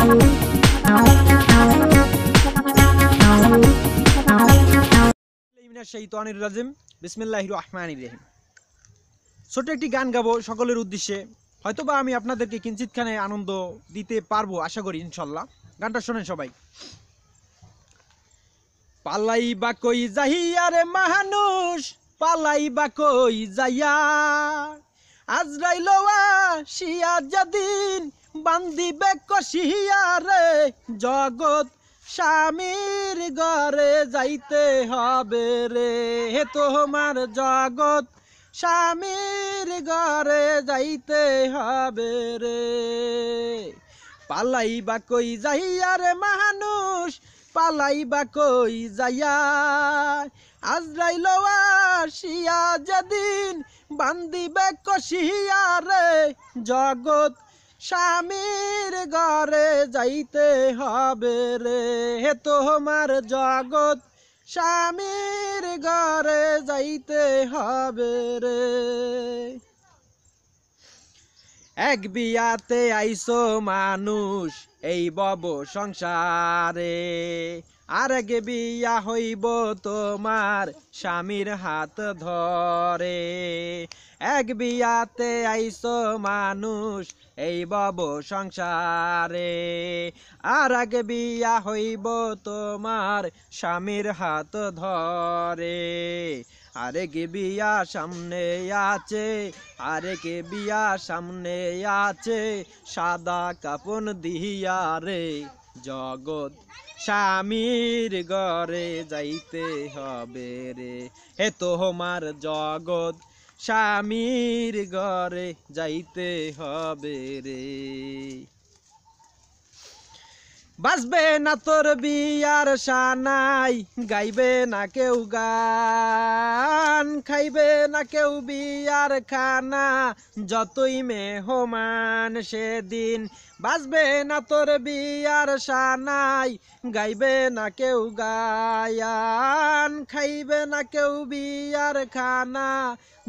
ছোট একটি গান গাবো সকলের উদ্দেশ্যে হয়তোবা আমি আপনাদেরকে কিঞ্চিতখানে আনন্দ দিতে পারবো আশা করি ইনশাল্লাহ গানটা শোনেন সবাই পালাই বা কই যাহিয়া রে মাহানুষ পালাই বা কই যাইয়া আজরাইল শিয়া যাদিন বান্দিবে কষিয়ারে জগৎ স্বামীর ঘরে যাইতে হবে রে তোমার জগৎ স্বামীর ঘরে যাইতে হবে রে পালাইবা কই যাইয়া রে মানুষ পালাইবা কই যাইয়া আজরাইল আসিয়া যেদিন বান্দিবে কষিয়া জগৎ স্বামীর ঘরে যাইতে হবে রে হে তোমার জগৎ স্বামীর ঘরে যাইতে হবে রে এক বিয়াতে আইসো মানুষ এই বব সংসারে আর এক বিয়া হইব তোমার স্বামীর হাত ধরে এক বিয়াতে আইসো মানুষ এই বব সংসারে আর এক বিয়া হইব তোমার স্বামীর হাত ধরে আরে কে বিয়া সামনে আছে আরে কে বিয়া সামনে আছে সাদা কাপন দিহিয়া রে জগৎ স্বামীর ঘরে যাইতে হবে রে হে তোমার জগৎ স্বামীর ঘরে যাইতে হবে রে বাসবে না তোর বিয়ার সানাই গাইবে না কেউ গান খাইবে না কেউ বিয়ার খানা যতই মেহমান সেদিন বাসবে না তোর বিয়ার সানাই গাইবে না কেউ গায়ান খাইবে না কেউ বিয়ার খানা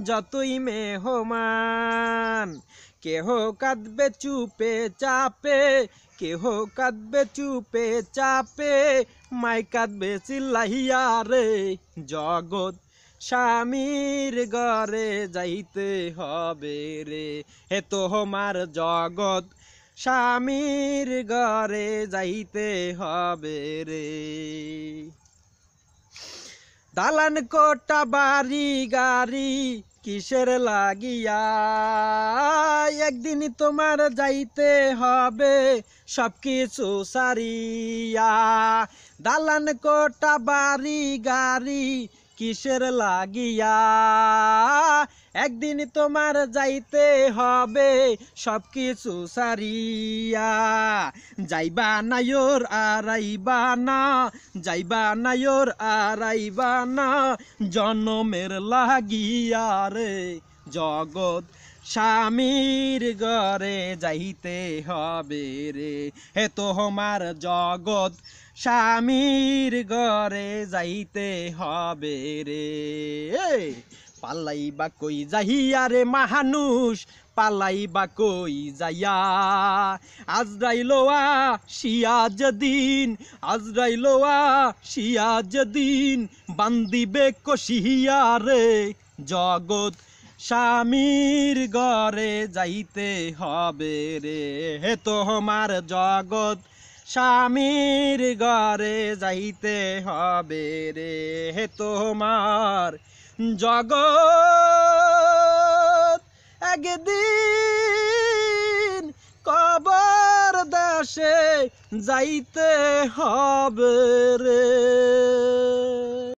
যতই মেহমান কেহ কাঁদবে চুপে চাপে কেহ কাঁদবে চুপে চাপে মাই কাঁদবে চিল্লাহিয়া রে জগৎ স্বামীর ঘরে যাইতে হবে রে হে হোমার জগৎ স্বামীর ঘরে যাইতে হবে রে দালান কোটা বাড়ি গাড়ি কিসের লাগিয়া একদিন তোমার যাইতে হবে সব কিছু সারিয়া দালান কোটা বাড়ি গাড়ি কিসের লাগিয়া একদিন তোমার যাইতে হবে সব কিছু সারিয়া যাইবা নায়োর আরাইবা না যাইবা নায়োর আরাইবা না জন্মের লাগিয়া রে জগৎ স্বামীর ঘরে যাইতে হবে রে হে তোমার জগৎ স্বামীর ঘরে যাইতে হবে রে পালাই বা কই যাহিয়া রে মাহানুষ পালাই বা কই যাইয়া আজরাইলোয়া শিয়া যদিন আজরাইলোয়া শিয়া দিন বান্দিবে কষিয়া রে জগৎ স্বামীর ঘরে যাইতে হবে রে হে তোমার জগৎ স্বামীর ঘরে যাইতে হবে রে হে তোমার জগৎ একদিন কবর দেশে যাইতে হবে রে